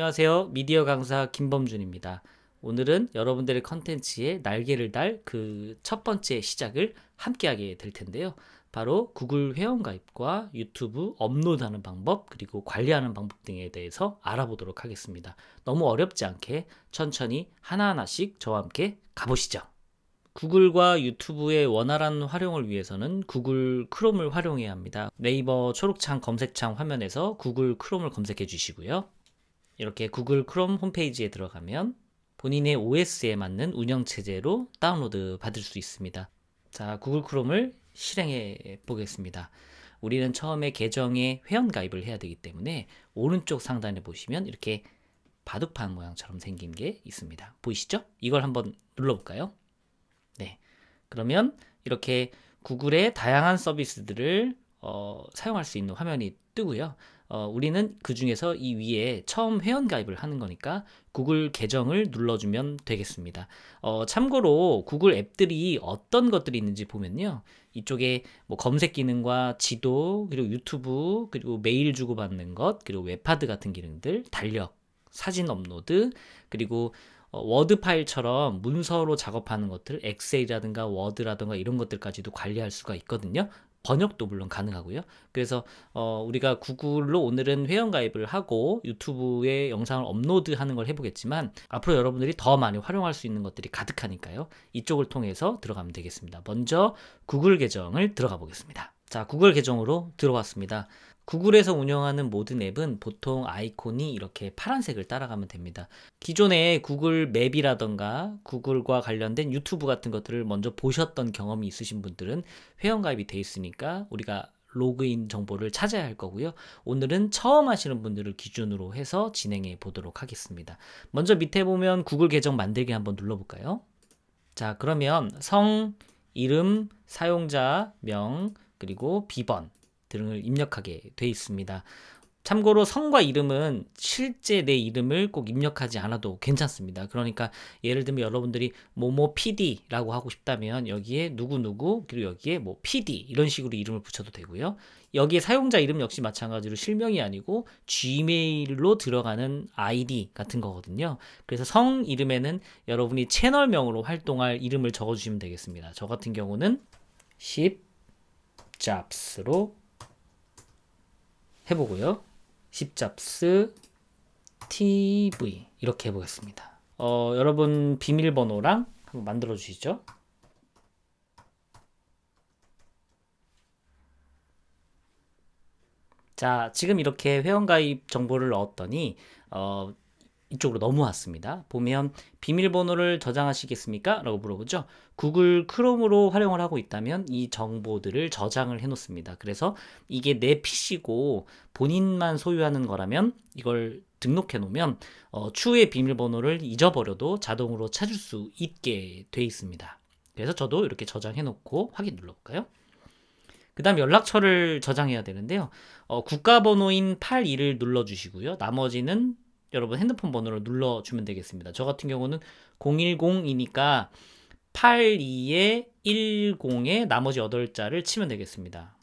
안녕하세요. 미디어 강사 김범준입니다. 오늘은 여러분들의 컨텐츠에 날개를 달 그 첫 번째 시작을 함께하게 될 텐데요. 바로 구글 회원 가입과 유튜브 업로드하는 방법 그리고 관리하는 방법 등에 대해서 알아보도록 하겠습니다. 너무 어렵지 않게 천천히 하나하나씩 저와 함께 가보시죠. 구글과 유튜브의 원활한 활용을 위해서는 구글 크롬을 활용해야 합니다. 네이버 초록창 검색창 화면에서 구글 크롬을 검색해 주시고요. 이렇게 구글 크롬 홈페이지에 들어가면 본인의 OS에 맞는 운영체제로 다운로드 받을 수 있습니다. 자, 구글 크롬을 실행해 보겠습니다. 우리는 처음에 계정에 회원가입을 해야 되기 때문에 오른쪽 상단에 보시면 이렇게 바둑판 모양처럼 생긴 게 있습니다. 보이시죠? 이걸 한번 눌러볼까요? 네. 그러면 이렇게 구글의 다양한 서비스들을 어, 사용할 수 있는 화면이 뜨고요. 어, 우리는 그 중에서 이 위에 처음 회원가입을 하는 거니까 구글 계정을 눌러주면 되겠습니다. 어, 참고로 구글 앱들이 어떤 것들이 있는지 보면요. 이쪽에 뭐 검색 기능과 지도, 그리고 유튜브, 그리고 메일 주고받는 것, 그리고 웹하드 같은 기능들, 달력, 사진 업로드, 그리고 어, 워드 파일처럼 문서로 작업하는 것들, 엑셀이라든가 워드라든가 이런 것들까지도 관리할 수가 있거든요. 번역도 물론 가능하고요. 그래서 어, 우리가 구글로 오늘은 회원가입을 하고 유튜브에 영상을 업로드하는 걸 해보겠지만 앞으로 여러분들이 더 많이 활용할 수 있는 것들이 가득하니까요. 이쪽을 통해서 들어가면 되겠습니다. 먼저 구글 계정을 들어가 보겠습니다. 자, 구글 계정으로 들어왔습니다. 구글에서 운영하는 모든 앱은 보통 아이콘이 이렇게 파란색을 따라가면 됩니다. 기존에 구글 맵이라던가 구글과 관련된 유튜브 같은 것들을 먼저 보셨던 경험이 있으신 분들은 회원가입이 돼 있으니까 우리가 로그인 정보를 찾아야 할 거고요. 오늘은 처음 하시는 분들을 기준으로 해서 진행해 보도록 하겠습니다. 먼저 밑에 보면 구글 계정 만들기 한번 눌러볼까요? 자, 그러면 성, 이름, 사용자, 명, 그리고 비번 등을 입력하게 돼 있습니다. 참고로 성과 이름은 실제 내 이름을 꼭 입력하지 않아도 괜찮습니다. 그러니까 예를 들면 여러분들이 뭐뭐 PD라고 하고 싶다면 여기에 누구누구 그리고 여기에 뭐 PD 이런 식으로 이름을 붙여도 되고요. 여기에 사용자 이름 역시 마찬가지로 실명이 아니고 Gmail로 들어가는 ID 같은 거거든요. 그래서 성 이름에는 여러분이 채널명으로 활동할 이름을 적어주시면 되겠습니다. 저 같은 경우는 10 잡스로 해보고요. 십잡스 tv 이렇게 해보겠습니다. 어, 여러분 비밀번호랑 한번 만들어 주시죠. 자, 지금 이렇게 회원가입 정보를 넣었더니 어, 이쪽으로 넘어왔습니다. 보면 비밀번호를 저장하시겠습니까? 라고 물어보죠. 구글 크롬으로 활용을 하고 있다면 이 정보들을 저장을 해놓습니다. 그래서 이게 내 PC고 본인만 소유하는 거라면 이걸 등록해 놓으면 어, 추후에 비밀번호를 잊어버려도 자동으로 찾을 수 있게 돼 있습니다. 그래서 저도 이렇게 저장해 놓고 확인 눌러볼까요? 그 다음 연락처를 저장해야 되는데요. 어, 국가번호인 82를 눌러주시고요. 나머지는 여러분 핸드폰 번호를 눌러주면 되겠습니다. 저 같은 경우는 010이니까 82에 10에 나머지 8자를 치면 되겠습니다.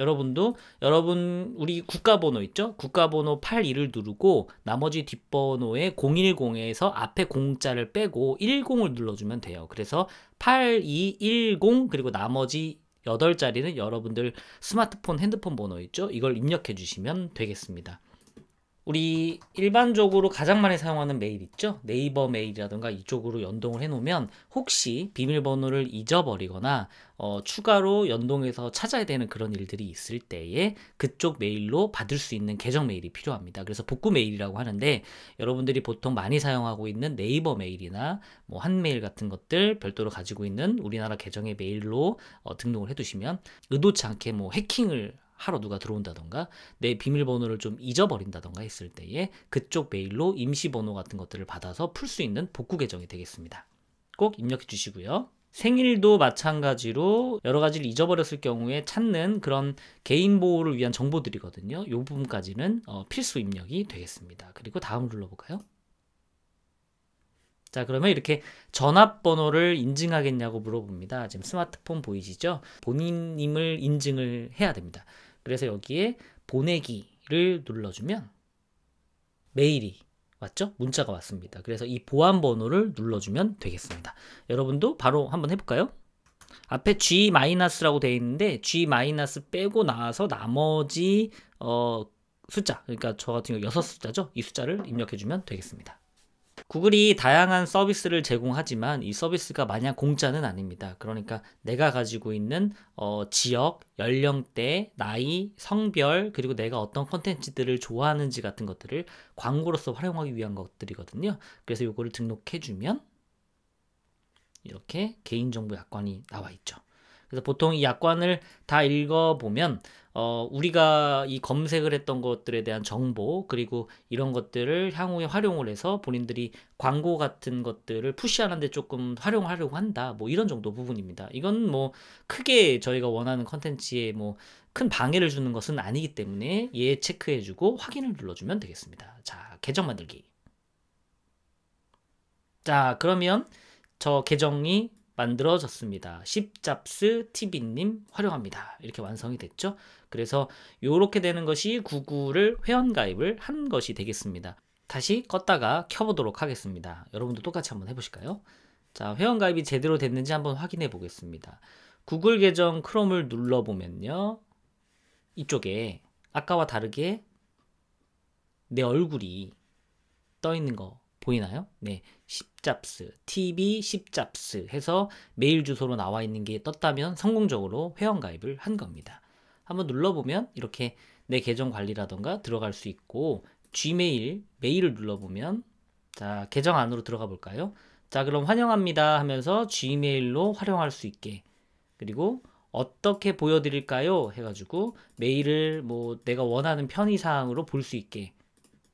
여러분도 여러분 우리 국가번호 있죠? 국가번호 82를 누르고 나머지 뒷번호에 010에서 앞에 0자를 빼고 10을 눌러주면 돼요. 그래서 8210 그리고 나머지 8자리는 여러분들 스마트폰 핸드폰 번호 있죠? 이걸 입력해 주시면 되겠습니다. 우리 일반적으로 가장 많이 사용하는 메일 있죠? 네이버 메일이라든가 이쪽으로 연동을 해놓으면 혹시 비밀번호를 잊어버리거나 어, 추가로 연동해서 찾아야 되는 그런 일들이 있을 때에 그쪽 메일로 받을 수 있는 계정 메일이 필요합니다. 그래서 복구 메일이라고 하는데 여러분들이 보통 많이 사용하고 있는 네이버 메일이나 뭐 한메일 같은 것들 별도로 가지고 있는 우리나라 계정의 메일로 어, 등록을 해두시면 의도치 않게 뭐 해킹을 하러 누가 들어온다던가 내 비밀번호를 좀 잊어버린다던가 했을 때에 그쪽 메일로 임시번호 같은 것들을 받아서 풀 수 있는 복구 계정이 되겠습니다. 꼭 입력해 주시고요. 생일도 마찬가지로 여러 가지를 잊어버렸을 경우에 찾는 그런 개인 보호를 위한 정보들이거든요. 이 부분까지는 어, 필수 입력이 되겠습니다. 그리고 다음 을 눌러볼까요? 자 그러면 이렇게 전화번호를 인증하겠냐고 물어봅니다. 지금 스마트폰 보이시죠? 본인임을 인증을 해야 됩니다. 그래서 여기에 보내기를 눌러주면 메일이 왔죠? 문자가 왔습니다. 그래서 이 보안 번호를 눌러주면 되겠습니다. 여러분도 바로 한번 해볼까요? 앞에 G 마이너스라고 되어 있는데 G 마이너스 빼고 나와서 나머지 어, 숫자 그러니까 저 같은 경우 6 숫자죠? 이 숫자를 입력해주면 되겠습니다. 구글이 다양한 서비스를 제공하지만 이 서비스가 마냥 공짜는 아닙니다. 그러니까 내가 가지고 있는 어, 지역, 연령대, 나이, 성별, 그리고 내가 어떤 컨텐츠들을 좋아하는지 같은 것들을 광고로서 활용하기 위한 것들이거든요. 그래서 이거를 등록해주면 이렇게 개인정보 약관이 나와 있죠. 그래서 보통 이 약관을 다 읽어보면 어, 우리가 이 검색을 했던 것들에 대한 정보 그리고 이런 것들을 향후에 활용을 해서 본인들이 광고 같은 것들을 푸시하는데 조금 활용하려고 한다. 뭐 이런 정도 부분입니다. 이건 뭐 크게 저희가 원하는 컨텐츠에 뭐 큰 방해를 주는 것은 아니기 때문에 예 체크해주고 확인을 눌러주면 되겠습니다. 자 계정 만들기. 자 그러면 저 계정이 만들어졌습니다. 십잡스 TV님 활용합니다. 이렇게 완성이 됐죠. 그래서 이렇게 되는 것이 구글을 회원가입을 한 것이 되겠습니다. 다시 껐다가 켜보도록 하겠습니다. 여러분도 똑같이 한번 해보실까요? 자, 회원가입이 제대로 됐는지 한번 확인해 보겠습니다. 구글 계정 크롬을 눌러보면요. 이쪽에 아까와 다르게 내 얼굴이 떠 있는 거 보이나요? 네, 1 0잡스 TV 1 0잡스 해서 메일 주소로 나와 있는 게 떴다면 성공적으로 회원가입을 한 겁니다. 한번 눌러보면 이렇게 내 계정 관리라던가 들어갈 수 있고 Gmail 메일을 눌러보면 자 계정 안으로 들어가 볼까요? 자 그럼 환영합니다 하면서 Gmail로 활용할 수 있게 그리고 어떻게 보여드릴까요? 해가지고 메일을 뭐 내가 원하는 편의사항으로 볼 수 있게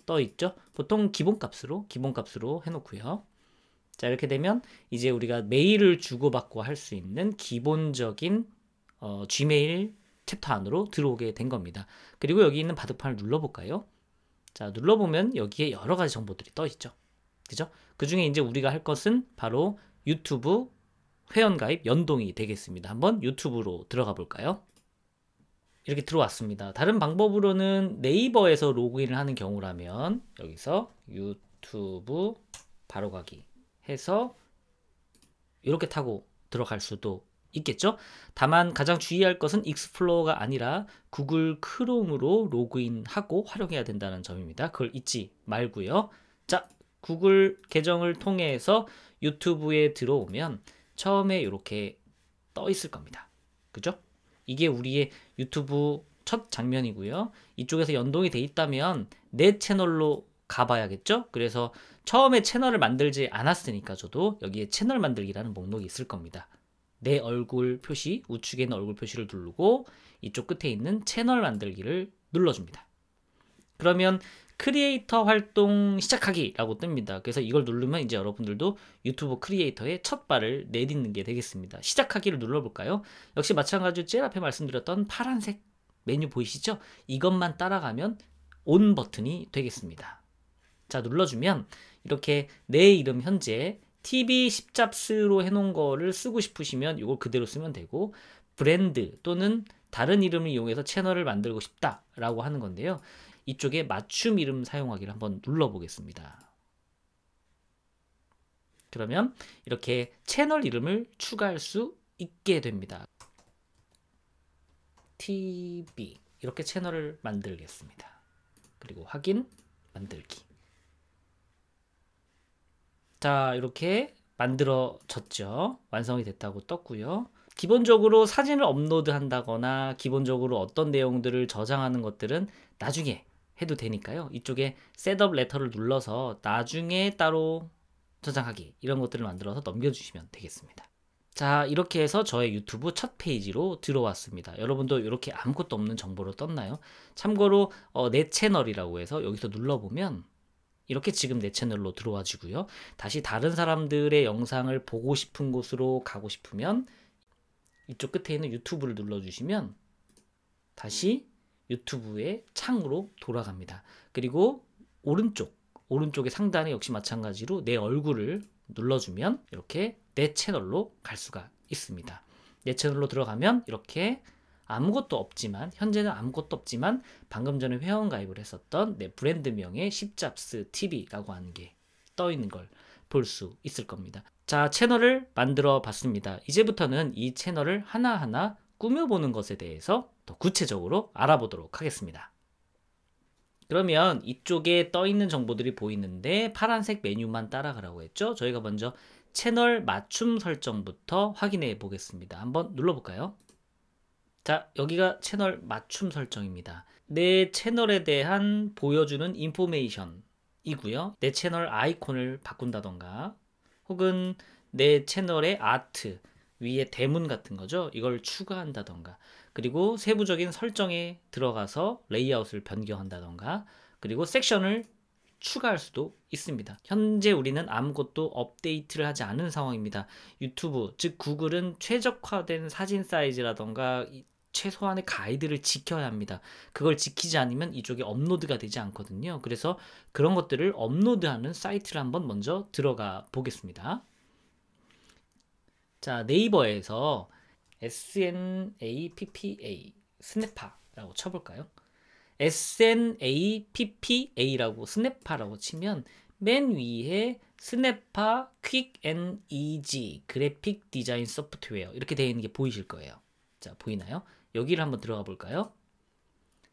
떠 있죠. 보통 기본값으로 기본값으로 해놓고요. 자 이렇게 되면 이제 우리가 메일을 주고받고 할 수 있는 기본적인 어, Gmail 챕터 안으로 들어오게 된 겁니다. 그리고 여기 있는 바둑판을 눌러볼까요? 자 눌러보면 여기에 여러 가지 정보들이 떠 있죠. 그죠? 그 중에 이제 우리가 할 것은 바로 유튜브 회원가입 연동이 되겠습니다. 한번 유튜브로 들어가 볼까요? 이렇게 들어왔습니다. 다른 방법으로는 네이버에서 로그인을 하는 경우라면 여기서 유튜브 바로가기 해서 이렇게 타고 들어갈 수도 있겠죠. 다만 가장 주의할 것은 익스플로어가 아니라 구글 크롬으로 로그인하고 활용해야 된다는 점입니다. 그걸 잊지 말고요. 자, 구글 계정을 통해서 유튜브에 들어오면 처음에 이렇게 떠 있을 겁니다. 그죠? 이게 우리의 유튜브 첫 장면이고요. 이쪽에서 연동이 돼 있다면 내 채널로 가봐야겠죠? 그래서 처음에 채널을 만들지 않았으니까 저도 여기에 채널 만들기라는 목록이 있을 겁니다. 내 얼굴 표시, 우측에 있는 얼굴 표시를 누르고 이쪽 끝에 있는 채널 만들기를 눌러줍니다. 그러면 크리에이터 활동 시작하기라고 뜹니다. 그래서 이걸 누르면 이제 여러분들도 유튜브 크리에이터의 첫 발을 내딛는 게 되겠습니다. 시작하기를 눌러볼까요? 역시 마찬가지로 제일 앞에 말씀드렸던 파란색 메뉴 보이시죠? 이것만 따라가면 온 버튼이 되겠습니다. 자 눌러주면 이렇게 내 이름 현재 TV 십잡스로 해놓은 거를 쓰고 싶으시면 이걸 그대로 쓰면 되고 브랜드 또는 다른 이름을 이용해서 채널을 만들고 싶다라고 하는 건데요. 이쪽에 맞춤 이름 사용하기를 한번 눌러보겠습니다. 그러면 이렇게 채널 이름을 추가할 수 있게 됩니다. TV 이렇게 채널을 만들겠습니다. 그리고 확인 만들기 자 이렇게 만들어졌죠. 완성이 됐다고 떴고요. 기본적으로 사진을 업로드 한다거나 기본적으로 어떤 내용들을 저장하는 것들은 나중에 해도 되니까요. 이쪽에 셋업 레터를 눌러서 나중에 따로 저장하기 이런 것들을 만들어서 넘겨주시면 되겠습니다. 자 이렇게 해서 저의 유튜브 첫 페이지로 들어왔습니다. 여러분도 이렇게 아무것도 없는 정보로 떴나요? 참고로 어, 내 채널이라고 해서 여기서 눌러보면 이렇게 지금 내 채널로 들어와주고요 다시 다른 사람들의 영상을 보고 싶은 곳으로 가고 싶으면 이쪽 끝에 있는 유튜브를 눌러주시면 다시 유튜브의 창으로 돌아갑니다. 그리고 오른쪽, 오른쪽의 상단에 역시 마찬가지로 내 얼굴을 눌러주면 이렇게 내 채널로 갈 수가 있습니다. 내 채널로 들어가면 이렇게 아무것도 없지만 현재는 아무것도 없지만 방금 전에 회원 가입을 했었던 내 브랜드명의 십잡스 TV라고 하는 게 떠 있는 걸 볼 수 있을 겁니다. 자, 채널을 만들어 봤습니다. 이제부터는 이 채널을 하나하나 꾸며보는 것에 대해서 더 구체적으로 알아보도록 하겠습니다. 그러면 이쪽에 떠 있는 정보들이 보이는데 파란색 메뉴만 따라가라고 했죠? 저희가 먼저 채널 맞춤 설정부터 확인해 보겠습니다. 한번 눌러볼까요? 자, 여기가 채널 맞춤 설정입니다. 내 채널에 대한 보여주는 인포메이션이고요. 내 채널 아이콘을 바꾼다던가 혹은 내 채널의 아트, 위에 대문 같은 거죠. 이걸 추가한다던가 그리고 세부적인 설정에 들어가서 레이아웃을 변경한다던가 그리고 섹션을 추가할 수도 있습니다. 현재 우리는 아무것도 업데이트를 하지 않은 상황입니다. 유튜브, 즉 구글은 최적화된 사진 사이즈라던가 최소한의 가이드를 지켜야 합니다. 그걸 지키지 않으면 이쪽에 업로드가 되지 않거든요. 그래서 그런 것들을 업로드하는 사이트를 한번 먼저 들어가 보겠습니다. 자, 네이버에서 SNAPPA, 스냅파라고 쳐볼까요? SNAPPA라고 스냅파라고 치면 맨 위에 스냅파 퀵 앤 이지 그래픽 디자인 소프트웨어 이렇게 되어 있는 게 보이실 거예요. 자, 보이나요? 여기를 한번 들어가 볼까요?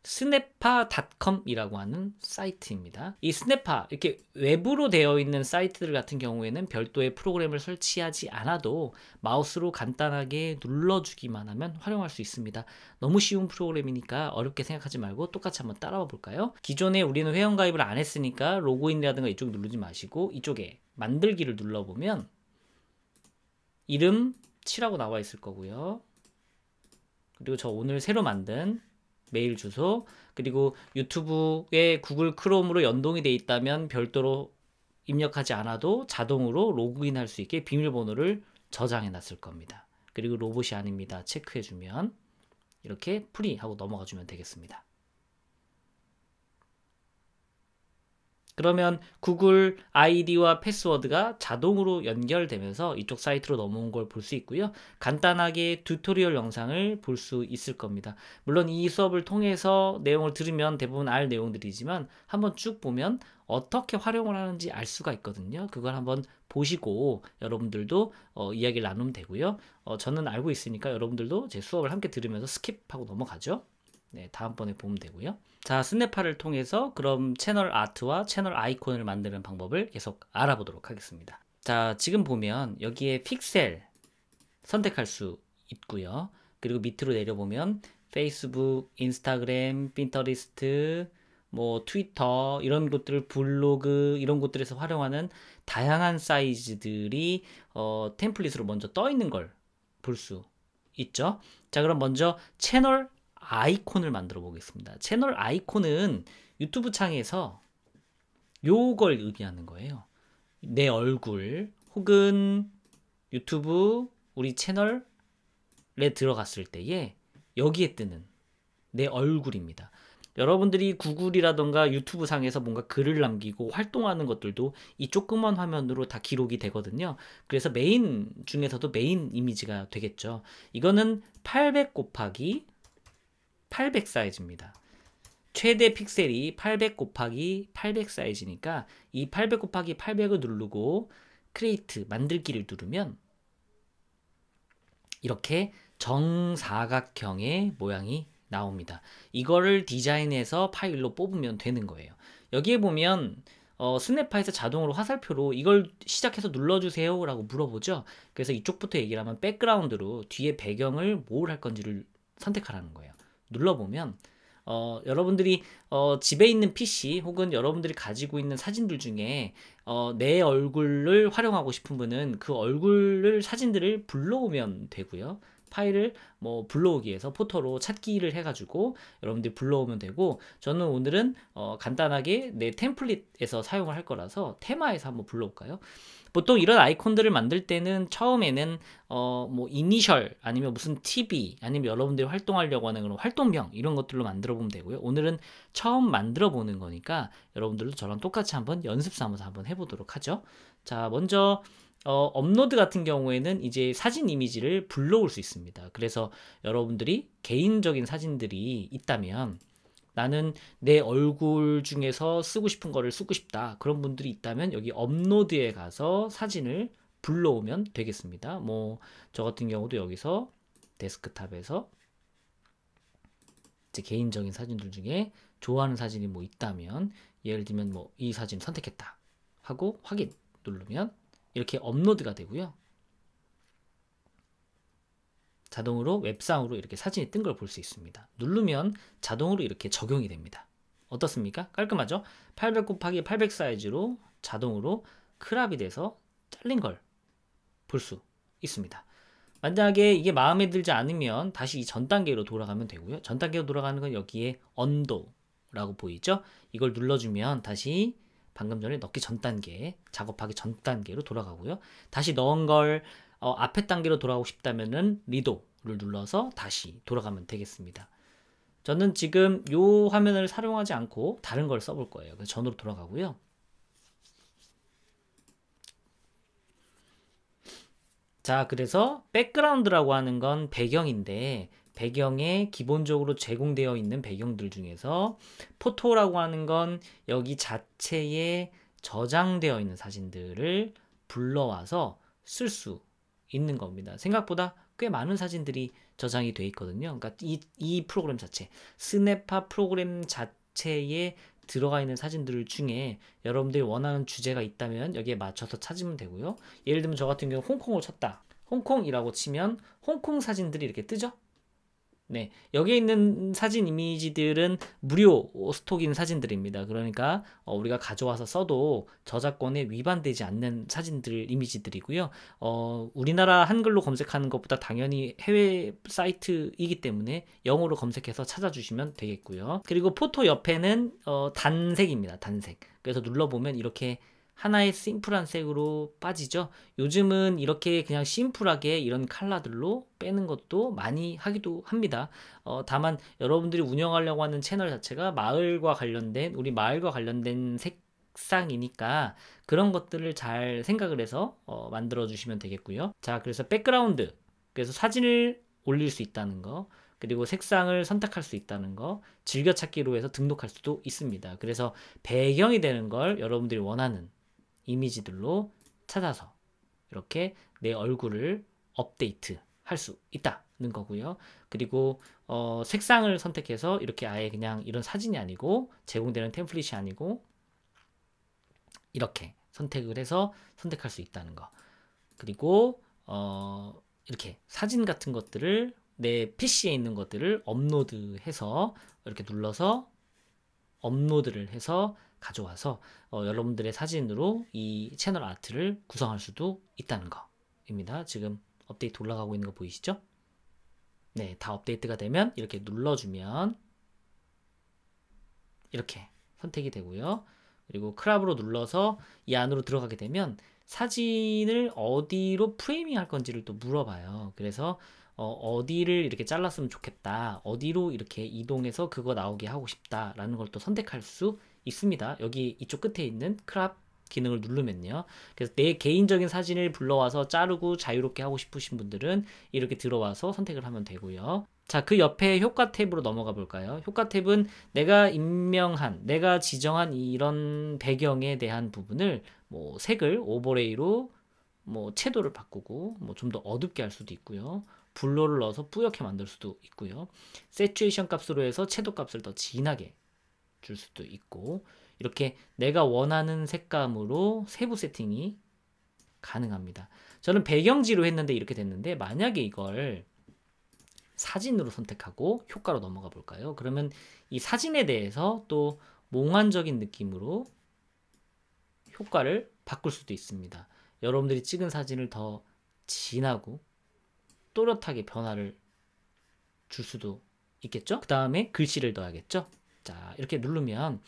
스네파닷컴이라고 하는 사이트입니다. 이 스네파 이렇게 외부로 되어 있는 사이트들 같은 경우에는 별도의 프로그램을 설치하지 않아도 마우스로 간단하게 눌러주기만 하면 활용할 수 있습니다. 너무 쉬운 프로그램이니까 어렵게 생각하지 말고 똑같이 한번 따라와 볼까요? 기존에 우리는 회원 가입을 안 했으니까 로그인이라든가 이쪽 누르지 마시고 이쪽에 만들기를 눌러보면 이름 치라고 나와 있을 거고요. 그리고 저 오늘 새로 만든 메일 주소 그리고 유튜브에 구글 크롬으로 연동이 돼 있다면 별도로 입력하지 않아도 자동으로 로그인할 수 있게 비밀번호를 저장해 놨을 겁니다. 그리고 로봇이 아닙니다. 체크해 주면 이렇게 프리 하고 넘어가 주면 되겠습니다. 그러면 구글 아이디와 패스워드가 자동으로 연결되면서 이쪽 사이트로 넘어온 걸 볼 수 있고요. 간단하게 튜토리얼 영상을 볼 수 있을 겁니다. 물론 이 수업을 통해서 내용을 들으면 대부분 알 내용들이지만 한번 쭉 보면 어떻게 활용을 하는지 알 수가 있거든요. 그걸 한번 보시고 여러분들도 어, 이야기를 나누면 되고요. 어, 저는 알고 있으니까 여러분들도 제 수업을 함께 들으면서 스킵하고 넘어가죠. 네, 다음번에 보면 되고요. 자, 스네파를 통해서 그럼 채널 아트와 채널 아이콘을 만드는 방법을 계속 알아보도록 하겠습니다. 자, 지금 보면 여기에 픽셀 선택할 수 있고요. 그리고 밑으로 내려보면 페이스북, 인스타그램, 핀터리스트, 뭐 트위터 이런 것들 블로그 이런 곳들에서 활용하는 다양한 사이즈들이 어, 템플릿으로 먼저 떠 있는 걸 볼 수 있죠. 자, 그럼 먼저 채널 아이콘을 만들어 보겠습니다. 채널 아이콘은 유튜브 창에서 요걸 의미하는 거예요. 내 얼굴 혹은 유튜브 우리 채널에 들어갔을 때에 여기에 뜨는 내 얼굴입니다. 여러분들이 구글이라던가 유튜브 상에서 뭔가 글을 남기고 활동하는 것들도 이 조그만 화면으로 다 기록이 되거든요. 그래서 메인 중에서도 메인 이미지가 되겠죠. 이거는 800 곱하기 800 사이즈입니다. 최대 픽셀이 800 곱하기 800 사이즈니까 이 800 곱하기 800을 누르고 크리에이트 만들기를 누르면 이렇게 정사각형의 모양이 나옵니다. 이거를 디자인해서 파일로 뽑으면 되는 거예요. 여기에 보면 어, 스냅파에서 자동으로 화살표로 이걸 시작해서 눌러주세요 라고 물어보죠. 그래서 이쪽부터 얘기를 하면 백그라운드로 뒤에 배경을 뭘 할 건지를 선택하라는 거예요. 눌러보면 어, 여러분들이 어, 집에 있는 PC 혹은 여러분들이 가지고 있는 사진들 중에 어, 내 얼굴을 활용하고 싶은 분은 그 얼굴을 사진들을 불러오면 되고요. 파일을 뭐 불러오기에서 포터로 찾기를 해가지고 여러분들이 불러오면 되고 저는 오늘은 어 간단하게 내 템플릿에서 사용을 할 거라서 테마에서 한번 불러올까요? 보통 이런 아이콘들을 만들 때는 처음에는 어 뭐 이니셜 아니면 무슨 TV 아니면 여러분들이 활동하려고 하는 그런 활동명 이런 것들로 만들어 보면 되고요. 오늘은 처음 만들어 보는 거니까 여러분들도 저랑 똑같이 한번 연습 삼아서 한번 해보도록 하죠. 자 먼저 어, 업로드 같은 경우에는 이제 사진 이미지를 불러올 수 있습니다. 그래서 여러분들이 개인적인 사진들이 있다면 나는 내 얼굴 중에서 쓰고 싶은 거를 쓰고 싶다. 그런 분들이 있다면 여기 업로드에 가서 사진을 불러오면 되겠습니다. 뭐, 저 같은 경우도 여기서 데스크탑에서 이제 개인적인 사진들 중에 좋아하는 사진이 뭐 있다면 예를 들면 뭐 이 사진 선택했다 하고 확인 누르면 이렇게 업로드가 되고요. 자동으로 웹상으로 이렇게 사진이 뜬 걸 볼 수 있습니다. 누르면 자동으로 이렇게 적용이 됩니다. 어떻습니까? 깔끔하죠? 800 곱하기 800 사이즈로 자동으로 크랍이 돼서 잘린 걸 볼 수 있습니다. 만약에 이게 마음에 들지 않으면 다시 이 전 단계로 돌아가면 되고요. 전 단계로 돌아가는 건 여기에 언도라고 보이죠? 이걸 눌러주면 다시 방금 전에 넣기 전 단계, 작업하기 전 단계로 돌아가고요. 다시 넣은 걸 어, 앞에 단계로 돌아가고 싶다면은 리도를 눌러서 다시 돌아가면 되겠습니다. 저는 지금 이 화면을 사용하지 않고 다른 걸 써볼 거예요. 그래서 전으로 돌아가고요. 자, 그래서 백그라운드라고 하는 건 배경인데 배경에 기본적으로 제공되어 있는 배경들 중에서 포토라고 하는 건 여기 자체에 저장되어 있는 사진들을 불러와서 쓸 수 있는 겁니다. 생각보다 꽤 많은 사진들이 저장이 되어 있거든요. 그러니까 이, 이 프로그램 자체, 스냅파 프로그램 자체에 들어가 있는 사진들 중에 여러분들이 원하는 주제가 있다면 여기에 맞춰서 찾으면 되고요. 예를 들면 저 같은 경우 홍콩을 쳤다. 홍콩이라고 치면 홍콩 사진들이 이렇게 뜨죠? 네, 여기에 있는 사진 이미지들은 무료 스톡인 사진들입니다. 그러니까 어, 우리가 가져와서 써도 저작권에 위반되지 않는 사진들 이미지들이고요. 어, 우리나라 한글로 검색하는 것보다 당연히 해외 사이트이기 때문에 영어로 검색해서 찾아주시면 되겠고요. 그리고 포토 옆에는 어, 단색입니다. 단색. 그래서 눌러보면 이렇게 하나의 심플한 색으로 빠지죠. 요즘은 이렇게 그냥 심플하게 이런 칼라들로 빼는 것도 많이 하기도 합니다. 어, 다만 여러분들이 운영하려고 하는 채널 자체가 마을과 관련된 우리 마을과 관련된 색상이니까 그런 것들을 잘 생각을 해서 어, 만들어 주시면 되겠고요. 자, 그래서 백그라운드 그래서 사진을 올릴 수 있다는 거. 그리고 색상을 선택할 수 있다는 거 즐겨찾기로 해서 등록할 수도 있습니다. 그래서 배경이 되는 걸 여러분들이 원하는 이미지들로 찾아서 이렇게 내 얼굴을 업데이트 할 수 있다는 거고요. 그리고 어, 색상을 선택해서 이렇게 아예 그냥 이런 사진이 아니고 제공되는 템플릿이 아니고 이렇게 선택을 해서 선택할 수 있다는 거. 그리고 어, 이렇게 사진 같은 것들을 내 PC에 있는 것들을 업로드해서 이렇게 눌러서 업로드를 해서 가져와서 어, 여러분들의 사진으로 이 채널 아트를 구성할 수도 있다는 거입니다. 지금 업데이트 올라가고 있는 거 보이시죠? 네, 다 업데이트가 되면 이렇게 눌러주면 이렇게 선택이 되고요. 그리고 크랍으로 눌러서 이 안으로 들어가게 되면 사진을 어디로 프레이밍 할 건지를 또 물어봐요. 그래서 어, 디를 이렇게 잘랐으면 좋겠다. 어디로 이렇게 이동해서 그거 나오게 하고 싶다라는 걸 또 선택할 수 있습니다. 여기 이쪽 끝에 있는 크랍 기능을 누르면요. 그래서 내 개인적인 사진을 불러와서 자르고 자유롭게 하고 싶으신 분들은 이렇게 들어와서 선택을 하면 되고요. 자, 그 옆에 효과 탭으로 넘어가 볼까요? 효과 탭은 내가 임명한, 내가 지정한 이런 배경에 대한 부분을 뭐 색을 오버레이로 뭐 채도를 바꾸고 뭐 좀 더 어둡게 할 수도 있고요. 블러를 넣어서 뿌옇게 만들 수도 있고요. 세츄에이션 값으로 해서 채도 값을 더 진하게 줄 수도 있고 이렇게 내가 원하는 색감으로 세부 세팅이 가능합니다. 저는 배경지로 했는데 이렇게 됐는데 만약에 이걸 사진으로 선택하고 효과로 넘어가 볼까요? 그러면 이 사진에 대해서 또 몽환적인 느낌으로 효과를 바꿀 수도 있습니다. 여러분들이 찍은 사진을 더 진하고 또렷하게 변화를 줄 수도 있겠죠? 그 다음에 글씨를 넣어야겠죠? 자, 이렇게 누르면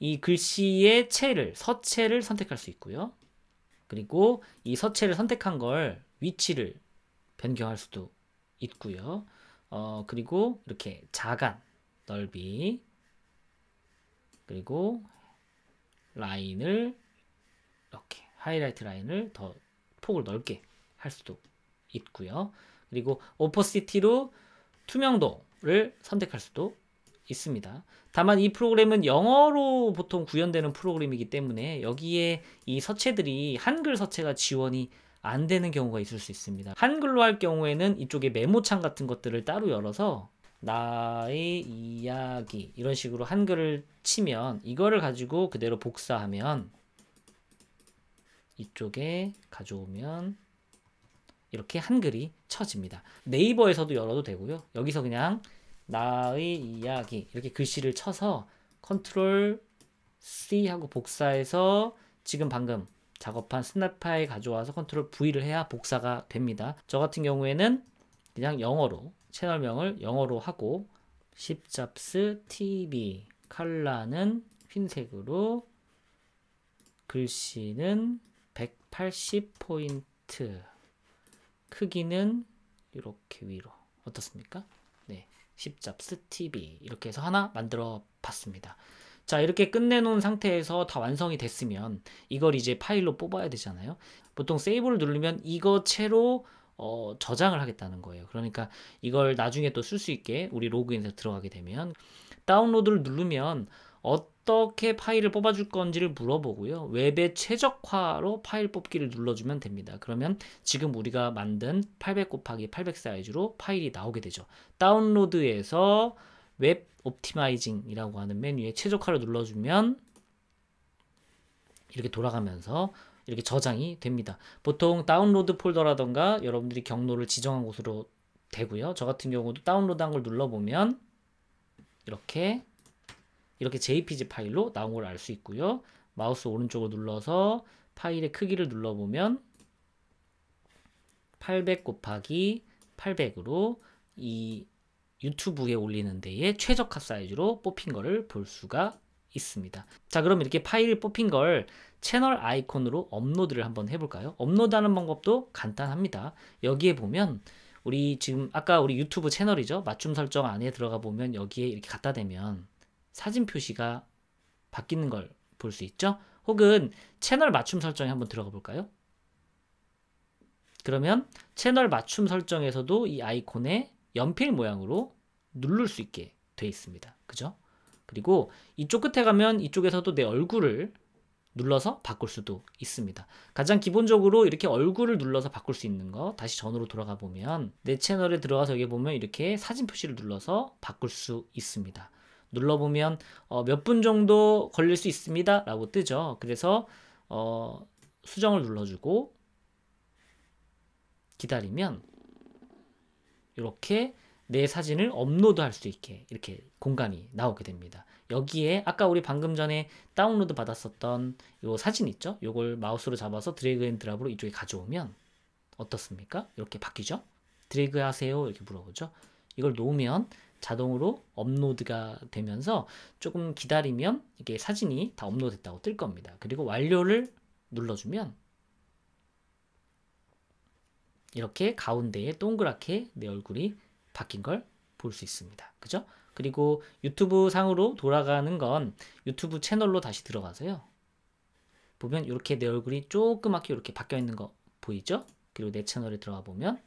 이 글씨의 체를, 서체를 선택할 수 있고요. 그리고 이 서체를 선택한 걸 위치를 변경할 수도 있고요. 어, 그리고 이렇게 자간, 넓이, 그리고 라인을 이렇게 하이라이트 라인을 더 폭을 넓게 할 수도 있고요. 그리고 오퍼시티로 투명도를 선택할 수도 있습니다. 다만 이 프로그램은 영어로 보통 구현되는 프로그램이기 때문에 여기에 이 서체들이 한글 서체가 지원이 안 되는 경우가 있을 수 있습니다. 한글로 할 경우에는 이쪽에 메모창 같은 것들을 따로 열어서 나의 이야기 이런 식으로 한글을 치면 이거를 가지고 그대로 복사하면 이쪽에 가져오면 이렇게 한글이 쳐집니다. 네이버에서도 열어도 되고요. 여기서 그냥 나의 이야기 이렇게 글씨를 쳐서 컨트롤 C 하고 복사해서 지금 방금 작업한 스냅 파일 가져와서 컨트롤 V를 해야 복사가 됩니다. 저 같은 경우에는 그냥 영어로 채널명을 영어로 하고 십잡스 TV 컬러는 흰색으로 글씨는 180 포인트 크기는 이렇게 위로 어떻습니까? 네, 10잡 스티비 이렇게 해서 하나 만들어 봤습니다. 자 이렇게 끝내놓은 상태에서 다 완성이 됐으면 이걸 이제 파일로 뽑아야 되잖아요. 보통 세이브를 누르면 이거 채로 어, 저장을 하겠다는 거예요. 그러니까 이걸 나중에 또 쓸 수 있게 우리 로그인에서 들어가게 되면 다운로드를 누르면 어 어떻게 파일을 뽑아줄 건지를 물어보고요. 웹의 최적화로 파일 뽑기를 눌러주면 됩니다. 그러면 지금 우리가 만든 800 곱하기 800 사이즈로 파일이 나오게 되죠. 다운로드에서 웹 옵티마이징이라고 하는 메뉴에 최적화를 눌러주면 이렇게 돌아가면서 이렇게 저장이 됩니다. 보통 다운로드 폴더라던가 여러분들이 경로를 지정한 곳으로 되고요. 저 같은 경우도 다운로드한 걸 눌러보면 이렇게 이렇게 JPG 파일로 나온 걸 알 수 있고요. 마우스 오른쪽을 눌러서 파일의 크기를 눌러보면 800 곱하기 800으로 이 유튜브에 올리는 데에 최적화 사이즈로 뽑힌 거를 볼 수가 있습니다. 자 그럼 이렇게 파일을 뽑힌 걸 채널 아이콘으로 업로드를 한번 해볼까요? 업로드하는 방법도 간단합니다. 여기에 보면 우리 지금 아까 우리 유튜브 채널이죠. 맞춤 설정 안에 들어가 보면 여기에 이렇게 갖다 대면 사진 표시가 바뀌는 걸 볼 수 있죠. 혹은 채널 맞춤 설정에 한번 들어가 볼까요? 그러면 채널 맞춤 설정에서도 이 아이콘에 연필 모양으로 누를 수 있게 돼 있습니다. 그죠? 그리고 이쪽 끝에 가면 이쪽에서도 내 얼굴을 눌러서 바꿀 수도 있습니다. 가장 기본적으로 이렇게 얼굴을 눌러서 바꿀 수 있는 거 다시 전으로 돌아가 보면 내 채널에 들어가서 여기 보면 이렇게 사진 표시를 눌러서 바꿀 수 있습니다. 눌러보면 어, 몇 분 정도 걸릴 수 있습니다 라고 뜨죠 그래서 어, 수정을 눌러주고 기다리면 이렇게 내 사진을 업로드 할 수 있게 이렇게 공간이 나오게 됩니다 여기에 아까 우리 방금 전에 다운로드 받았었던 요 사진 있죠 요걸 마우스로 잡아서 드래그 앤 드랍으로 이쪽에 가져오면 어떻습니까 이렇게 바뀌죠 드래그 하세요 이렇게 물어보죠 이걸 놓으면 자동으로 업로드가 되면서 조금 기다리면 이게 사진이 다 업로드됐다고 뜰 겁니다. 그리고 완료를 눌러주면 이렇게 가운데에 동그랗게 내 얼굴이 바뀐 걸 볼 수 있습니다. 그죠? 그리고 유튜브 상으로 돌아가는 건 유튜브 채널로 다시 들어가서요. 보면 이렇게 내 얼굴이 조그맣게 이렇게 바뀌어 있는 거 보이죠? 그리고 내 채널에 들어가 보면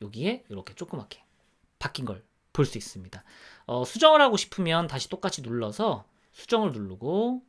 여기에 이렇게 조그맣게 바뀐 걸 볼수 있습니다. 어, 수정을 하고 싶으면 다시 똑같이 눌러서 수정을 누르고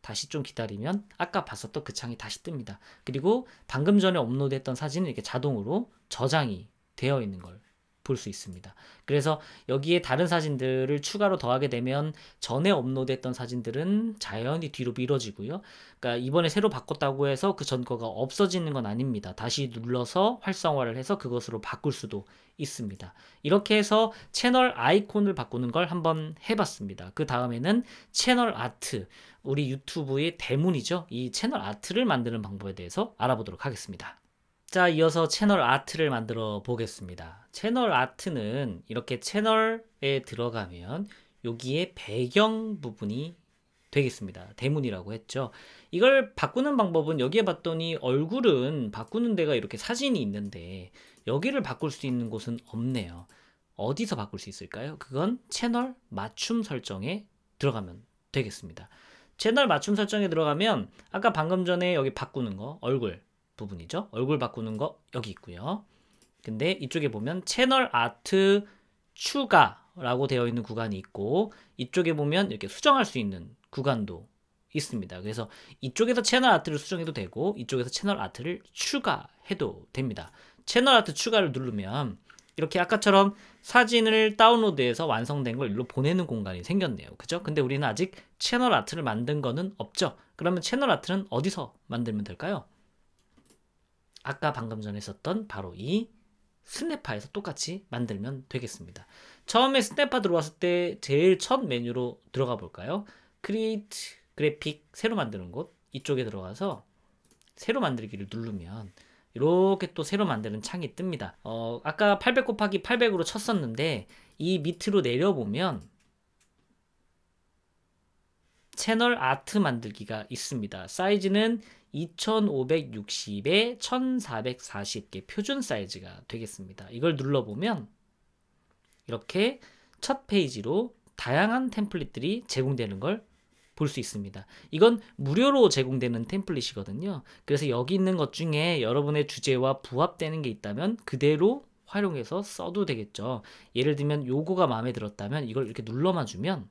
다시 좀 기다리면 아까 봤었던 그 창이 다시 뜹니다. 그리고 방금 전에 업로드했던 사진은 이렇게 자동으로 저장이 되어 있는 걸 볼수 있습니다. 그래서 여기에 다른 사진들을 추가로 더하게 되면 전에 업로드했던 사진들은 자연히 뒤로 미뤄지고요. 그러니까 이번에 새로 바꿨다고 해서 그 전 거가 없어지는 건 아닙니다. 다시 눌러서 활성화를 해서 그것으로 바꿀 수도 있습니다. 이렇게 해서 채널 아이콘을 바꾸는 걸 한번 해봤습니다. 그 다음에는 채널 아트, 우리 유튜브의 대문이죠. 이 채널 아트를 만드는 방법에 대해서 알아보도록 하겠습니다. 자, 이어서 채널 아트를 만들어 보겠습니다. 채널 아트는 이렇게 채널에 들어가면 여기에 배경 부분이 되겠습니다. 대문이라고 했죠. 이걸 바꾸는 방법은 여기에 봤더니 얼굴은 바꾸는 데가 이렇게 사진이 있는데 여기를 바꿀 수 있는 곳은 없네요. 어디서 바꿀 수 있을까요? 그건 채널 맞춤 설정에 들어가면 되겠습니다. 채널 맞춤 설정에 들어가면 아까 방금 전에 여기 바꾸는 거 얼굴 부분이죠. 얼굴 바꾸는 거 여기 있고요. 근데 이쪽에 보면 채널 아트 추가라고 되어 있는 구간이 있고 이쪽에 보면 이렇게 수정할 수 있는 구간도 있습니다. 그래서 이쪽에서 채널 아트를 수정해도 되고 이쪽에서 채널 아트를 추가해도 됩니다. 채널 아트 추가를 누르면 이렇게 아까처럼 사진을 다운로드해서 완성된 걸 일로 보내는 공간이 생겼네요. 그죠? 근데 우리는 아직 채널 아트를 만든 거는 없죠. 그러면 채널 아트는 어디서 만들면 될까요? 아까 방금 전에 썼던 바로 이 스냅파에서 똑같이 만들면 되겠습니다. 처음에 스냅파 들어왔을 때 제일 첫 메뉴로 들어가 볼까요? 크리에이트 그래픽 새로 만드는 곳 이쪽에 들어가서 새로 만들기를 누르면 이렇게 또 새로 만드는 창이 뜹니다. 어, 아까 800 곱하기 800으로 쳤었는데 이 밑으로 내려보면 채널 아트 만들기가 있습니다. 사이즈는 2560에 1440개 표준 사이즈가 되겠습니다. 이걸 눌러보면 이렇게 첫 페이지로 다양한 템플릿들이 제공되는 걸 볼 수 있습니다. 이건 무료로 제공되는 템플릿이거든요. 그래서 여기 있는 것 중에 여러분의 주제와 부합되는 게 있다면 그대로 활용해서 써도 되겠죠. 예를 들면 요거가 마음에 들었다면 이걸 이렇게 눌러만 주면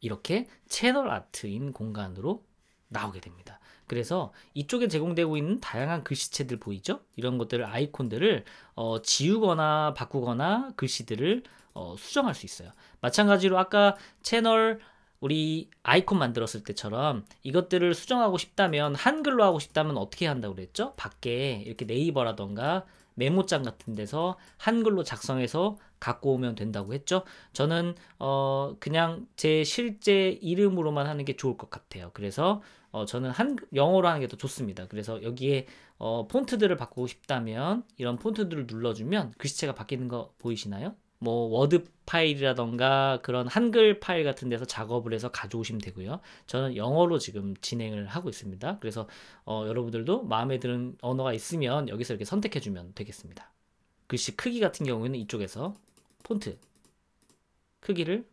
이렇게 채널 아트인 공간으로 나오게 됩니다. 그래서 이쪽에 제공되고 있는 다양한 글씨체들 보이죠? 이런 것들을 아이콘들을 어, 지우거나 바꾸거나 글씨들을 어, 수정할 수 있어요. 마찬가지로 아까 채널 우리 아이콘 만들었을 때처럼 이것들을 수정하고 싶다면 한글로 하고 싶다면 어떻게 한다고 그랬죠? 밖에 이렇게 네이버라던가 메모장 같은 데서 한글로 작성해서 갖고 오면 된다고 했죠. 저는 어 그냥 제 실제 이름으로만 하는 게 좋을 것 같아요. 그래서 어 저는 한 영어로 하는 게 더 좋습니다. 그래서 여기에 어 폰트들을 바꾸고 싶다면 이런 폰트들을 눌러주면 글씨체가 바뀌는 거 보이시나요? 뭐 워드 파일이라던가 그런 한글 파일 같은 데서 작업을 해서 가져오시면 되고요. 저는 영어로 지금 진행을 하고 있습니다. 그래서 어, 여러분들도 마음에 드는 언어가 있으면 여기서 이렇게 선택해 주면 되겠습니다. 글씨 크기 같은 경우에는 이쪽에서 폰트 크기를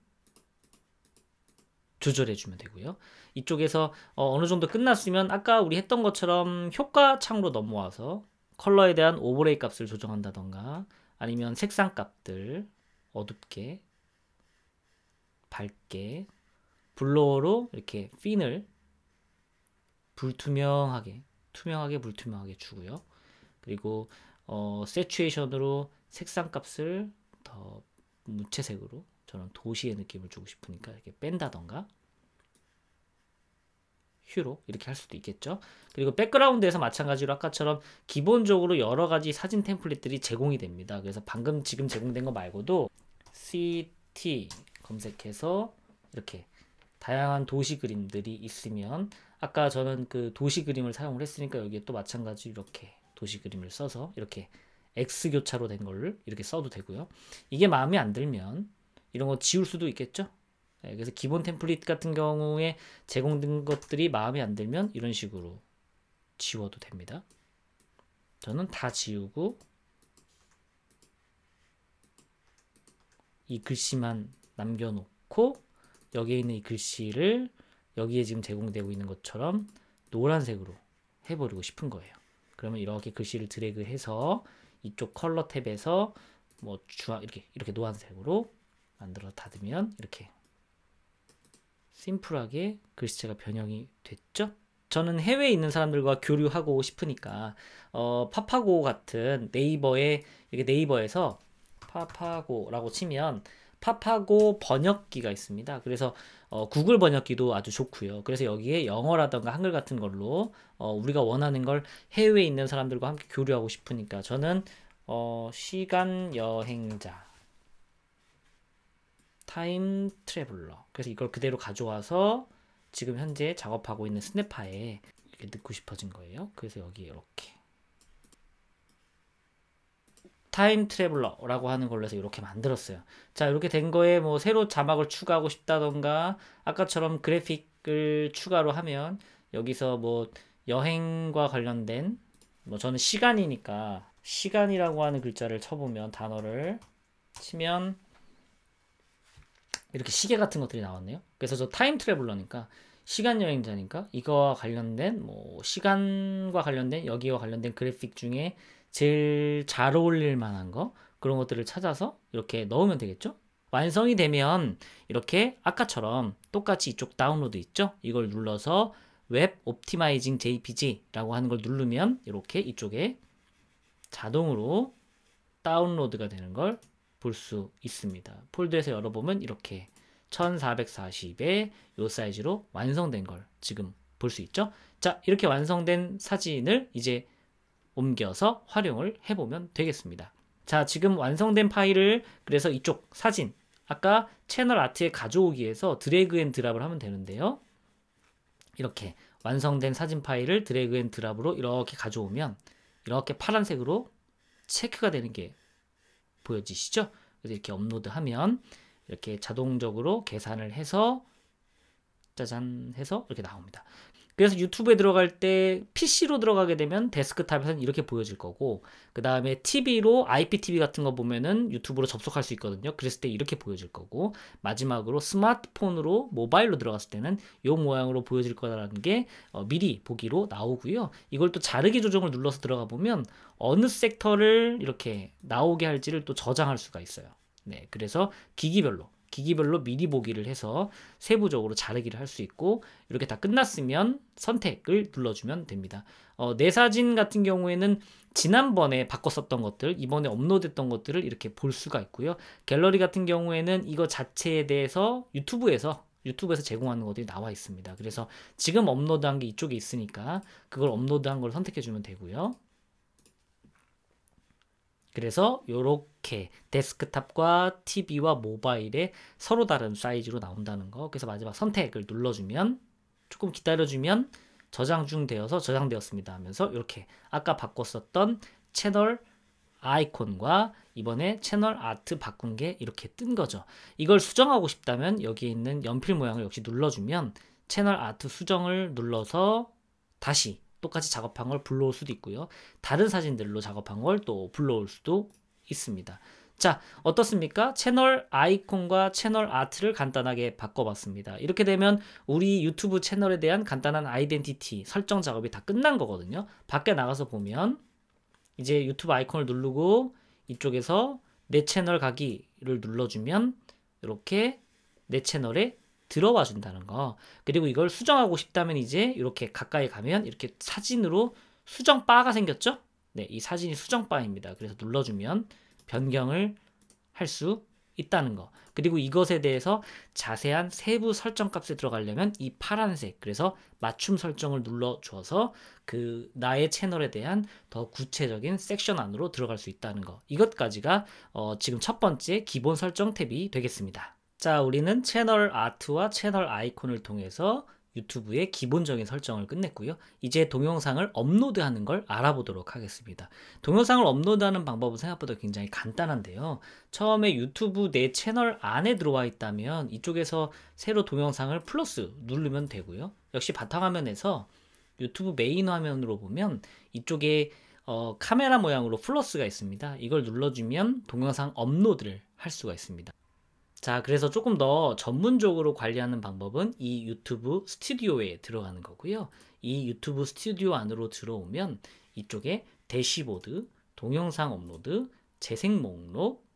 조절해 주면 되고요. 이쪽에서 어, 어느 정도 끝났으면 아까 우리 했던 것처럼 효과 창으로 넘어와서 컬러에 대한 오버레이 값을 조정한다던가 아니면 색상 값들 어둡게, 밝게, 블로어로 이렇게 핀을 불투명하게, 투명하게, 불투명하게 주고요. 그리고 어, 세츄에이션으로 색상 값을 더 무채색으로 저는 도시의 느낌을 주고 싶으니까 이렇게 뺀다던가 휴로 이렇게 할 수도 있겠죠. 그리고 백그라운드에서 마찬가지로 아까처럼 기본적으로 여러 가지 사진 템플릿들이 제공이 됩니다. 그래서 방금 지금 제공된 거 말고도 CT 검색해서 이렇게 다양한 도시 그림들이 있으면 아까 저는 그 도시 그림을 사용을 했으니까 여기에 또 마찬가지 이렇게 도시 그림을 써서 이렇게 X 교차로 된 걸 이렇게 써도 되고요. 이게 마음에 안 들면 이런 거 지울 수도 있겠죠? 네, 그래서 기본 템플릿 같은 경우에 제공된 것들이 마음에 안 들면 이런 식으로 지워도 됩니다. 저는 다 지우고 이 글씨만 남겨놓고 여기에 있는 이 글씨를 여기에 지금 제공되고 있는 것처럼 노란색으로 해버리고 싶은 거예요. 그러면 이렇게 글씨를 드래그해서 이쪽 컬러 탭에서 뭐 주황 이렇게 이렇게 노란색으로 만들어 닫으면 이렇게 심플하게 글씨체가 변형이 됐죠. 저는 해외에 있는 사람들과 교류하고 싶으니까 어, 파파고 같은 네이버에 이렇게 네이버에서 파파고라고 치면 파파고 번역기가 있습니다. 그래서 어, 구글 번역기도 아주 좋고요. 그래서 여기에 영어라던가 한글 같은 걸로 어, 우리가 원하는 걸 해외에 있는 사람들과 함께 교류하고 싶으니까 저는 어, 시간 여행자 타임 트래블러 그래서 이걸 그대로 가져와서 지금 현재 작업하고 있는 스냅파에 이렇게 넣고 싶어진 거예요. 그래서 여기 이렇게 타임 트래블러라고 하는 걸로 해서 이렇게 만들었어요. 자, 이렇게 된 거에 뭐 새로 자막을 추가하고 싶다던가 아까처럼 그래픽을 추가로 하면 여기서 뭐 여행과 관련된 뭐 저는 시간이니까 시간이라고 하는 글자를 쳐보면 단어를 치면 이렇게 시계 같은 것들이 나왔네요. 그래서 저 타임 트래블러니까 시간 여행자니까 이거와 관련된 뭐 시간과 관련된 여기와 관련된 그래픽 중에 제일 잘 어울릴 만한 거 그런 것들을 찾아서 이렇게 넣으면 되겠죠? 완성이 되면 이렇게 아까처럼 똑같이 이쪽 다운로드 있죠? 이걸 눌러서 웹 옵티마이징 jpg라고 하는 걸 누르면 이렇게 이쪽에 자동으로 다운로드가 되는 걸 볼 수 있습니다. 폴더에서 열어보면 이렇게 1440에 요 사이즈로 완성된 걸 지금 볼 수 있죠? 자, 이렇게 완성된 사진을 이제 옮겨서 활용을 해보면 되겠습니다. 자, 지금 완성된 파일을 그래서 이쪽 사진, 아까 채널 아트에 가져오기에서 드래그 앤 드랍을 하면 되는데요. 이렇게 완성된 사진 파일을 드래그 앤 드랍으로 이렇게 가져오면 이렇게 파란색으로 체크가 되는 게 보여지시죠? 그래서 이렇게 업로드하면 이렇게 자동적으로 계산을 해서 짜잔 해서 이렇게 나옵니다. 그래서 유튜브에 들어갈 때 PC로 들어가게 되면 데스크탑에서는 이렇게 보여질 거고 그 다음에 TV로 IPTV 같은 거 보면은 유튜브로 접속할 수 있거든요. 그랬을 때 이렇게 보여질 거고 마지막으로 스마트폰으로 모바일로 들어갔을 때는 이 모양으로 보여질 거라는 게 어, 미리 보기로 나오고요. 이걸 또 자르기 조정을 눌러서 들어가 보면 어느 섹터를 이렇게 나오게 할지를 또 저장할 수가 있어요. 네, 그래서 기기별로 기기별로 미리 보기를 해서 세부적으로 자르기를 할 수 있고 이렇게 다 끝났으면 선택을 눌러주면 됩니다. 어, 내 사진 같은 경우에는 지난번에 바꿨었던 것들, 이번에 업로드했던 것들을 이렇게 볼 수가 있고요. 갤러리 같은 경우에는 이거 자체에 대해서 유튜브에서 유튜브에서 제공하는 것들이 나와 있습니다. 그래서 지금 업로드한 게 이쪽에 있으니까 그걸 업로드한 걸 선택해 주면 되고요. 그래서 이렇게 데스크탑과 TV와 모바일에 서로 다른 사이즈로 나온다는 거. 그래서 마지막 선택을 눌러주면 조금 기다려주면 저장 중되어서 저장되었습니다 하면서 이렇게 아까 바꿨었던 채널 아이콘과 이번에 채널 아트 바꾼 게 이렇게 뜬 거죠. 이걸 수정하고 싶다면 여기 있는 연필 모양을 역시 눌러주면 채널 아트 수정을 눌러서 다시 똑같이 작업한 걸 불러올 수도 있고요. 다른 사진들로 작업한 걸 또 불러올 수도 있습니다. 자, 어떻습니까? 채널 아이콘과 채널 아트를 간단하게 바꿔봤습니다. 이렇게 되면 우리 유튜브 채널에 대한 간단한 아이덴티티 설정 작업이 다 끝난 거거든요. 밖에 나가서 보면 이제 유튜브 아이콘을 누르고 이쪽에서 내 채널 가기를 눌러주면 이렇게 내 채널에 들어와 준다는 거. 그리고 이걸 수정하고 싶다면 이제 이렇게 가까이 가면 이렇게 사진으로 수정 바가 생겼죠? 네, 이 사진이 수정 바입니다. 그래서 눌러주면 변경을 할 수 있다는 거. 그리고 이것에 대해서 자세한 세부 설정 값에 들어가려면 이 파란색, 그래서 맞춤 설정을 눌러주어서그 나의 채널에 대한 더 구체적인 섹션 안으로 들어갈 수 있다는 거. 이것까지가 어, 지금 첫 번째 기본 설정 탭이 되겠습니다. 자, 우리는 채널 아트와 채널 아이콘을 통해서 유튜브의 기본적인 설정을 끝냈고요. 이제 동영상을 업로드하는 걸 알아보도록 하겠습니다. 동영상을 업로드하는 방법은 생각보다 굉장히 간단한데요. 처음에 유튜브 내 채널 안에 들어와 있다면 이쪽에서 새로 동영상을 플러스 누르면 되고요. 역시 바탕화면에서 유튜브 메인 화면으로 보면 이쪽에 어, 카메라 모양으로 플러스가 있습니다. 이걸 눌러주면 동영상 업로드를 할 수가 있습니다. 자, 그래서 조금 더 전문적으로 관리하는 방법은 이 유튜브 스튜디오에 들어가는 거고요. 이 유튜브 스튜디오 안으로 들어오면 이쪽에 대시보드, 동영상 업로드, 재생 목록,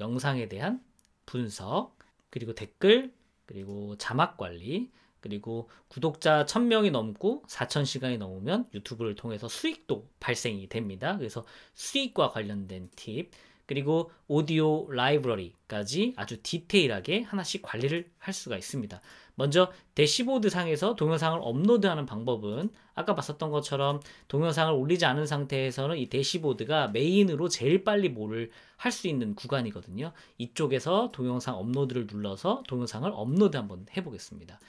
영상에 대한 분석, 그리고 댓글, 그리고 자막 관리, 그리고 구독자 1000명이 넘고 4000시간이 넘으면 유튜브를 통해서 수익도 발생이 됩니다. 그래서 수익과 관련된 팁, 그리고 오디오 라이브러리까지 아주 디테일하게 하나씩 관리를 할 수가 있습니다. 먼저 대시보드 상에서 동영상을 업로드하는 방법은 아까 봤었던 것처럼 동영상을 올리지 않은 상태에서는 이 대시보드가 메인으로 제일 빨리 뭐를 할 수 있는 구간이거든요. 이쪽에서 동영상 업로드를 눌러서 동영상을 업로드 한번 해보겠습니다.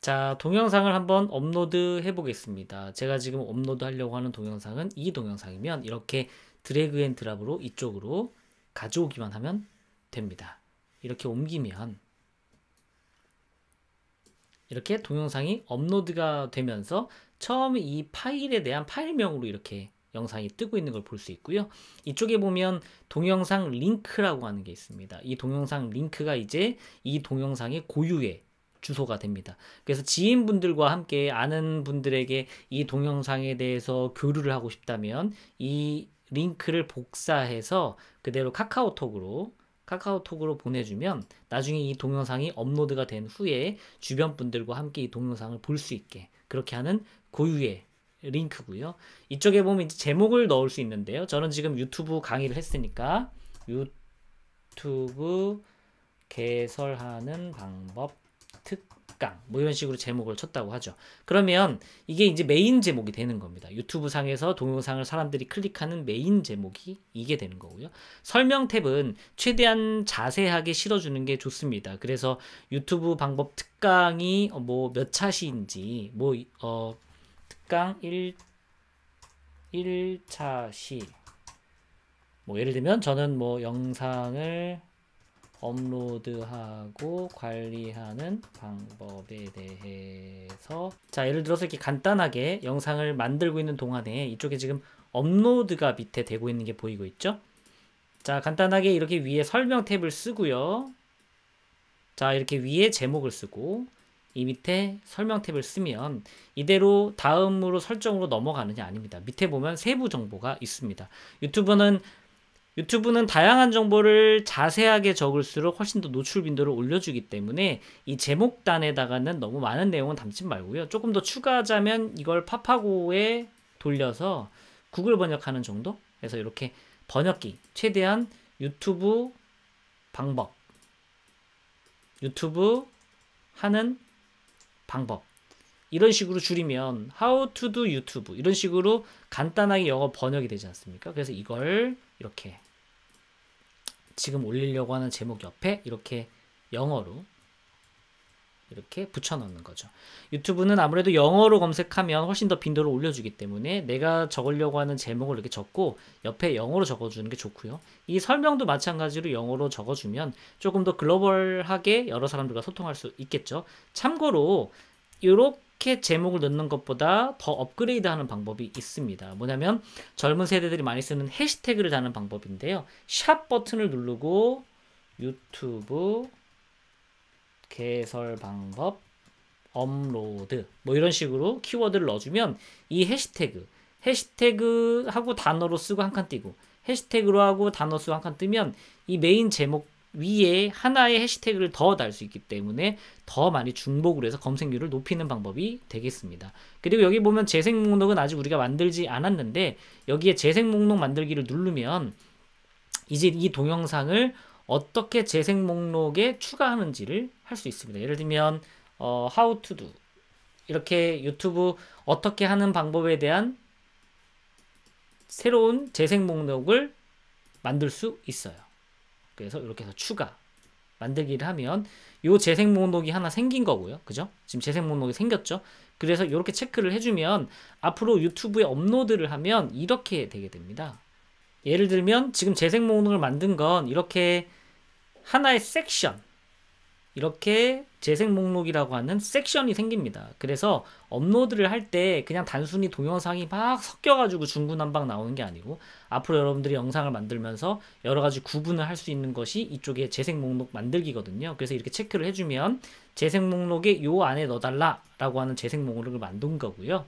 자 동영상을 한번 업로드 해보겠습니다 제가 지금 업로드 하려고 하는 동영상은 이 동영상이면 이렇게 드래그 앤 드랍으로 이쪽으로 가져오기만 하면 됩니다. 이렇게 옮기면 이렇게 동영상이 업로드가 되면서 처음 이 파일에 대한 파일명으로 이렇게 영상이 뜨고 있는 걸 볼 수 있고요. 이쪽에 보면 동영상 링크라고 하는 게 있습니다. 이 동영상 링크가 이제 이 동영상의 고유의 주소가 됩니다. 그래서 지인분들과 함께 아는 분들에게 이 동영상에 대해서 교류를 하고 싶다면 이 링크를 복사해서 그대로 카카오톡으로 카카오톡으로 보내주면 나중에 이 동영상이 업로드가 된 후에 주변 분들과 함께 이 동영상을 볼 수 있게 그렇게 하는 고유의 링크고요. 이쪽에 보면 이제 제목을 넣을 수 있는데요. 저는 지금 유튜브 강의를 했으니까 유튜브 개설하는 방법 특강 뭐 이런 식으로 제목을 쳤다고 하죠. 그러면 이게 이제 메인 제목이 되는 겁니다. 유튜브 상에서 동영상을 사람들이 클릭하는 메인 제목이 이게 되는 거고요. 설명 탭은 최대한 자세하게 실어주는 게 좋습니다. 그래서 유튜브 방법 특강이 어, 뭐몇 차시인지 뭐어 특강 1 1차 시. 뭐 예를 들면 저는 뭐 영상을 업로드하고 관리하는 방법에 대해서 자 예를 들어서 이렇게 간단하게 영상을 만들고 있는 동안에 이쪽에 지금 업로드가 밑에 되고 있는 게 보이고 있죠 자 간단하게 이렇게 위에 설명 탭을 쓰고요 자 이렇게 위에 제목을 쓰고 이 밑에 설명 탭을 쓰면 이대로 다음으로 설정으로 넘어가느냐 아닙니다. 밑에 보면 세부 정보가 있습니다. 유튜브는 유튜브는 다양한 정보를 자세하게 적을수록 훨씬 더 노출 빈도를 올려주기 때문에 이 제목단에다가는 너무 많은 내용은 담지 말고요. 조금 더 추가하자면 이걸 파파고에 돌려서 구글 번역하는 정도? 그래서 이렇게 번역기, 최대한 유튜브 방법, 유튜브 하는 방법. 이런 식으로 줄이면 how to do 유튜브 이런 식으로 간단하게 영어 번역이 되지 않습니까? 그래서 이걸 이렇게 지금 올리려고 하는 제목 옆에 이렇게 영어로 이렇게 붙여넣는 거죠. 유튜브는 아무래도 영어로 검색하면 훨씬 더 빈도를 올려주기 때문에 내가 적으려고 하는 제목을 이렇게 적고 옆에 영어로 적어주는 게 좋고요. 이 설명도 마찬가지로 영어로 적어주면 조금 더 글로벌하게 여러 사람들과 소통할 수 있겠죠. 참고로 이렇게 이렇게 제목을 넣는 것보다 더 업그레이드 하는 방법이 있습니다. 뭐냐면 젊은 세대들이 많이 쓰는 해시태그를 다는 방법인데요. 샵 버튼을 누르고 유튜브 개설 방법 업로드 뭐 이런 식으로 키워드를 넣어주면 이 해시태그 해시태그하고 단어로 쓰고 한 칸 띄고 해시태그로 하고 단어 수한칸 뜨면 이 메인 제목 위에 하나의 해시태그를 더 달 수 있기 때문에 더 많이 중복을 해서 검색률을 높이는 방법이 되겠습니다. 그리고 여기 보면 재생 목록은 아직 우리가 만들지 않았는데 여기에 재생 목록 만들기를 누르면 이제 이 동영상을 어떻게 재생 목록에 추가하는지를 할 수 있습니다. 예를 들면 어, how to do 이렇게 유튜브 어떻게 하는 방법에 대한 새로운 재생 목록을 만들 수 있어요. 그래서 이렇게 해서 추가 만들기를 하면 요 재생 목록이 하나 생긴 거고요. 그죠? 지금 재생 목록이 생겼죠? 그래서 이렇게 체크를 해주면 앞으로 유튜브에 업로드를 하면 이렇게 되게 됩니다. 예를 들면 지금 재생 목록을 만든 건 이렇게 하나의 섹션 이렇게 재생 목록이라고 하는 섹션이 생깁니다. 그래서 업로드를 할 때 그냥 단순히 동영상이 막 섞여가지고 중구난방 나오는 게 아니고 앞으로 여러분들이 영상을 만들면서 여러 가지 구분을 할 수 있는 것이 이쪽에 재생 목록 만들기거든요. 그래서 이렇게 체크를 해주면 재생 목록에 요 안에 넣어달라라고 하는 재생 목록을 만든 거고요.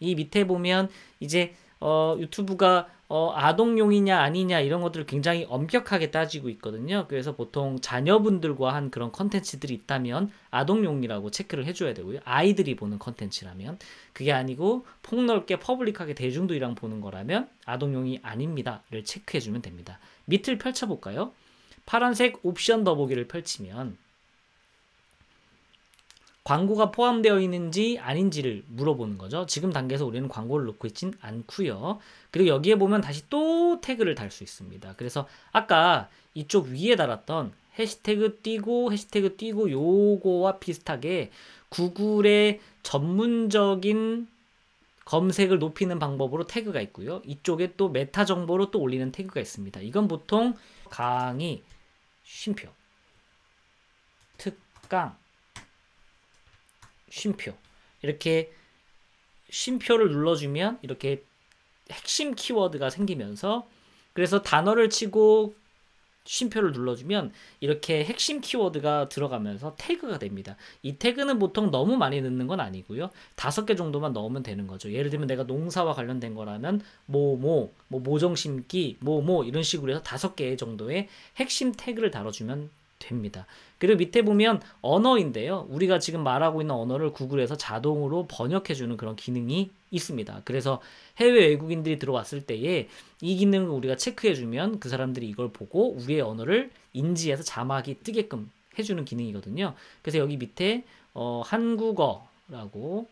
이 밑에 보면 이제 어, 유튜브가 어, 아동용이냐 아니냐 이런 것들을 굉장히 엄격하게 따지고 있거든요. 그래서 보통 자녀분들과 한 그런 컨텐츠들이 있다면 아동용이라고 체크를 해줘야 되고요. 아이들이 보는 컨텐츠라면 그게 아니고 폭넓게 퍼블릭하게 대중들이랑 보는 거라면 아동용이 아닙니다를 체크해주면 됩니다. 밑을 펼쳐볼까요? 파란색 옵션 더보기를 펼치면 광고가 포함되어 있는지 아닌지를 물어보는 거죠. 지금 단계에서 우리는 광고를 넣고 있진 않고요. 그리고 여기에 보면 다시 또 태그를 달 수 있습니다. 그래서 아까 이쪽 위에 달았던 해시태그 띄고 해시태그 띄고 요거와 비슷하게 구글의 전문적인 검색을 높이는 방법으로 태그가 있고요. 이쪽에 또 메타 정보로 또 올리는 태그가 있습니다. 이건 보통 강의 쉼표 특강 쉼표 이렇게 쉼표를 눌러주면 이렇게 핵심 키워드가 생기면서 그래서 단어를 치고 쉼표를 눌러주면 이렇게 핵심 키워드가 들어가면서 태그가 됩니다. 이 태그는 보통 너무 많이 넣는 건 아니고요. 다섯 개 정도만 넣으면 되는 거죠. 예를 들면 내가 농사와 관련된 거라면 뭐 뭐, 뭐, 뭐, 뭐 모정심기, 뭐 뭐 이런 식으로 해서 다섯 개 정도의 핵심 태그를 다뤄주면 됩니다. 그리고 밑에 보면 언어인데요. 우리가 지금 말하고 있는 언어를 구글에서 자동으로 번역해 주는 그런 기능이 있습니다. 그래서 해외 외국인들이 들어왔을 때에 이 기능을 우리가 체크해 주면 그 사람들이 이걸 보고 우리의 언어를 인지해서 자막이 뜨게끔 해 주는 기능이거든요. 그래서 여기 밑에 어, 한국어라고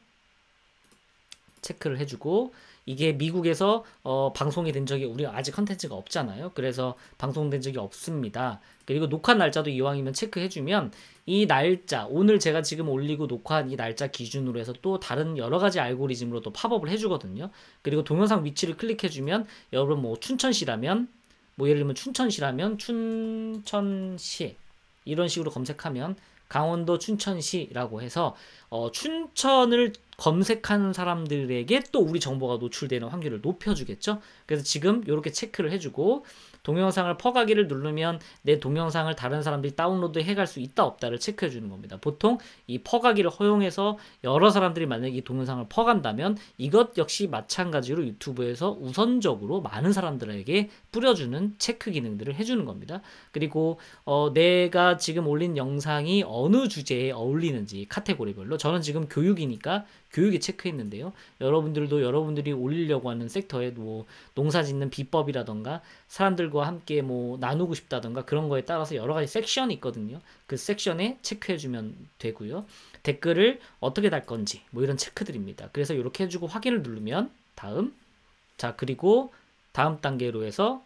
체크를 해주고 이게 미국에서 어, 방송이 된 적이 우리 아직 컨텐츠가 없잖아요. 그래서 방송된 적이 없습니다. 그리고 녹화 날짜도 이왕이면 체크해주면 이 날짜 오늘 제가 지금 올리고 녹화한 이 날짜 기준으로 해서 또 다른 여러 가지 알고리즘으로 또 팝업을 해주거든요. 그리고 동영상 위치를 클릭해주면 여러분 뭐 춘천시라면 뭐 예를 들면 춘천시라면 춘천시 이런 식으로 검색하면 강원도 춘천시라고 해서 어, 춘천을 검색한 사람들에게 또 우리 정보가 노출되는 확률을 높여주겠죠. 그래서 지금 이렇게 체크를 해주고 동영상을 퍼가기를 누르면 내 동영상을 다른 사람들이 다운로드 해갈 수 있다 없다를 체크해 주는 겁니다. 보통 이 퍼가기를 허용해서 여러 사람들이 만약에 이 동영상을 퍼간다면 이것 역시 마찬가지로 유튜브에서 우선적으로 많은 사람들에게 뿌려주는 체크 기능들을 해주는 겁니다. 그리고 어 내가 지금 올린 영상이 어느 주제에 어울리는지 카테고리별로 저는 지금 교육이니까 교육에 체크했는데요. 여러분들도 여러분들이 올리려고 하는 섹터에 뭐 농사 짓는 비법이라던가 사람들과 함께 뭐 나누고 싶다던가 그런 거에 따라서 여러 가지 섹션이 있거든요. 그 섹션에 체크해 주면 되고요. 댓글을 어떻게 달 건지 뭐 이런 체크들입니다. 그래서 이렇게 해주고 확인을 누르면 다음 자 그리고 다음 단계로 해서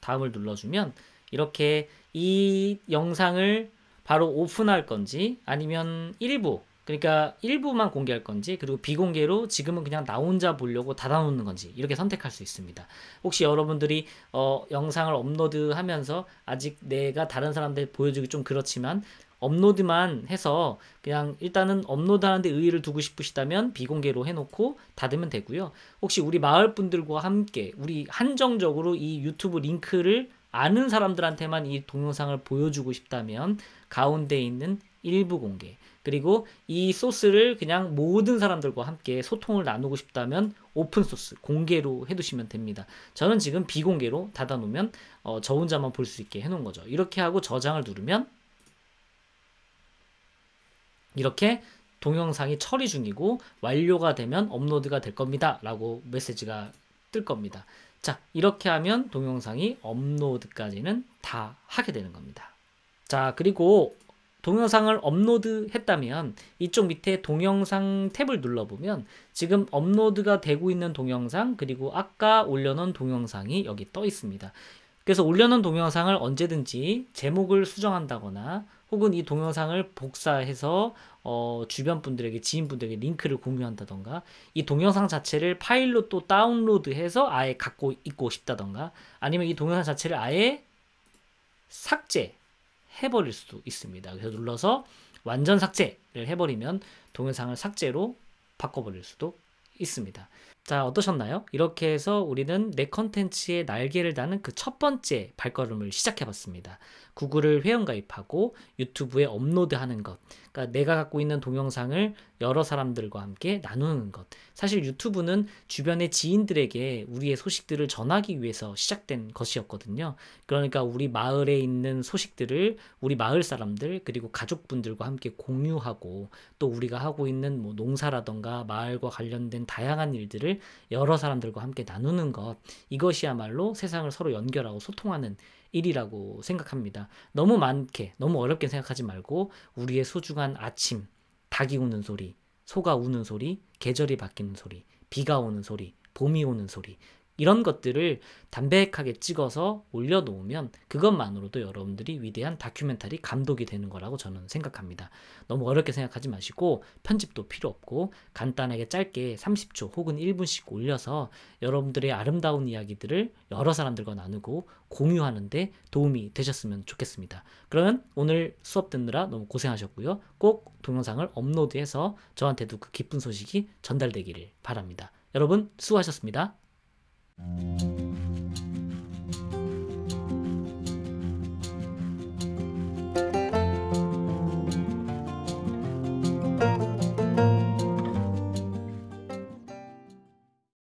다음을 눌러주면 이렇게 이 영상을 바로 오픈할 건지 아니면 일부 그러니까 일부만 공개할 건지 그리고 비공개로 지금은 그냥 나 혼자 보려고 닫아놓는 건지 이렇게 선택할 수 있습니다. 혹시 여러분들이 어, 영상을 업로드하면서 아직 내가 다른 사람들 보여주기 좀 그렇지만 업로드만 해서 그냥 일단은 업로드하는데 의의를 두고 싶으시다면 비공개로 해놓고 닫으면 되고요. 혹시 우리 마을 분들과 함께 우리 한정적으로 이 유튜브 링크를 아는 사람들한테만 이 동영상을 보여주고 싶다면 가운데 있는 일부 공개 그리고 이 소스를 그냥 모든 사람들과 함께 소통을 나누고 싶다면 오픈소스, 공개로 해두시면 됩니다. 저는 지금 비공개로 닫아놓으면 어, 저 혼자만 볼 수 있게 해놓은 거죠. 이렇게 하고 저장을 누르면 이렇게 동영상이 처리 중이고 완료가 되면 업로드가 될 겁니다. 라고 메시지가 뜰 겁니다. 자, 이렇게 하면 동영상이 업로드까지는 다 하게 되는 겁니다. 자, 그리고 동영상을 업로드했다면 이쪽 밑에 동영상 탭을 눌러보면 지금 업로드가 되고 있는 동영상 그리고 아까 올려놓은 동영상이 여기 떠 있습니다. 그래서 올려놓은 동영상을 언제든지 제목을 수정한다거나 혹은 이 동영상을 복사해서 어, 주변 분들에게 지인분들에게 링크를 공유한다던가 이 동영상 자체를 파일로 또 다운로드해서 아예 갖고 있고 싶다던가 아니면 이 동영상 자체를 아예 삭제 해버릴 수도 있습니다. 그래서 눌러서 완전 삭제를 해버리면 동영상을 삭제로 바꿔버릴 수도 있습니다. 자, 어떠셨나요? 이렇게 해서 우리는 내 컨텐츠의 날개를 다는 그 첫 번째 발걸음을 시작해 봤습니다. 구글을 회원 가입하고 유튜브에 업로드 하는 것. 그러니까 내가 갖고 있는 동영상을 여러 사람들과 함께 나누는 것. 사실 유튜브는 주변의 지인들에게 우리의 소식들을 전하기 위해서 시작된 것이었거든요. 그러니까 우리 마을에 있는 소식들을 우리 마을 사람들 그리고 가족분들과 함께 공유하고 또 우리가 하고 있는 뭐 농사라던가 마을과 관련된 다양한 일들을 이야기를 여러 사람들과 함께 나누는 것 이것이야말로 세상을 서로 연결하고 소통하는 일이라고 생각합니다. 너무 많게 너무 어렵게 생각하지 말고 우리의 소중한 아침 닭이 우는 소리 소가 우는 소리 계절이 바뀌는 소리 비가 오는 소리 봄이 오는 소리 이런 것들을 담백하게 찍어서 올려놓으면 그것만으로도 여러분들이 위대한 다큐멘터리 감독이 되는 거라고 저는 생각합니다. 너무 어렵게 생각하지 마시고 편집도 필요 없고 간단하게 짧게 30초 혹은 1분씩 올려서 여러분들의 아름다운 이야기들을 여러 사람들과 나누고 공유하는데 도움이 되셨으면 좋겠습니다. 그러면 오늘 수업 듣느라 너무 고생하셨고요. 꼭 동영상을 업로드해서 저한테도 그 기쁜 소식이 전달되기를 바랍니다. 여러분 수고하셨습니다. Thank you.